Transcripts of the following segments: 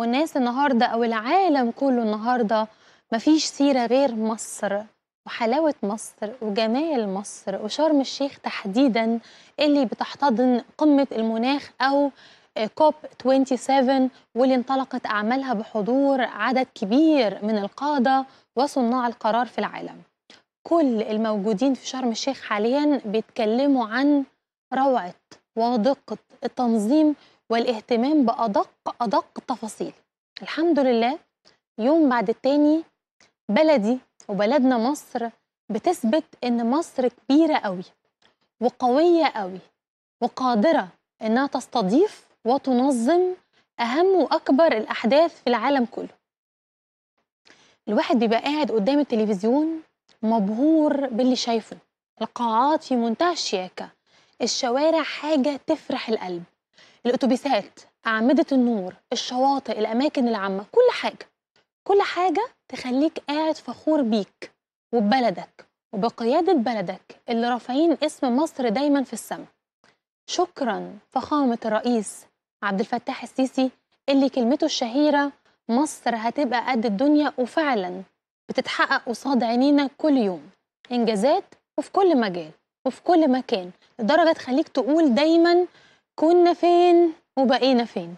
والناس النهارده او العالم كله النهارده مفيش سيره غير مصر وحلاوه مصر وجمال مصر وشرم الشيخ تحديدا اللي بتحتضن قمه المناخ او كوب 27 واللي انطلقت اعمالها بحضور عدد كبير من القاده وصناع القرار في العالم. كل الموجودين في شرم الشيخ حاليا بيتكلموا عن روعه ودقه التنظيم والاهتمام بأدق أدق تفاصيل الحمد لله يوم بعد التاني بلدي وبلدنا مصر بتثبت إن مصر كبيرة قوي وقوية قوي وقادرة إنها تستضيف وتنظم أهم وأكبر الأحداث في العالم كله الواحد بيبقى قاعد قدام التلفزيون مبهور باللي شايفه القاعات في منتهى الشياكة الشوارع حاجة تفرح القلب الاتوبيسات اعمده النور الشواطئ الاماكن العامه كل حاجه كل حاجه تخليك قاعد فخور بيك وببلدك وبقياده بلدك اللي رافعين اسم مصر دايما في السماء شكرا فخامه الرئيس عبد الفتاح السيسي اللي كلمته الشهيره مصر هتبقى قد الدنيا وفعلا بتتحقق قصاد عينينا كل يوم انجازات وفي كل مجال وفي كل مكان لدرجه تخليك تقول دايما كنا فين وبقينا فين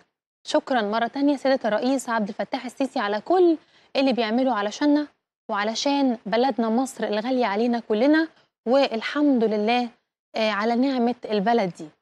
شكرا مرة تانية سيدة الرئيس عبد الفتاح السيسي على كل اللي بيعمله علشاننا وعلشان بلدنا مصر الغالية علينا كلنا والحمد لله آه، على نعمة البلد دي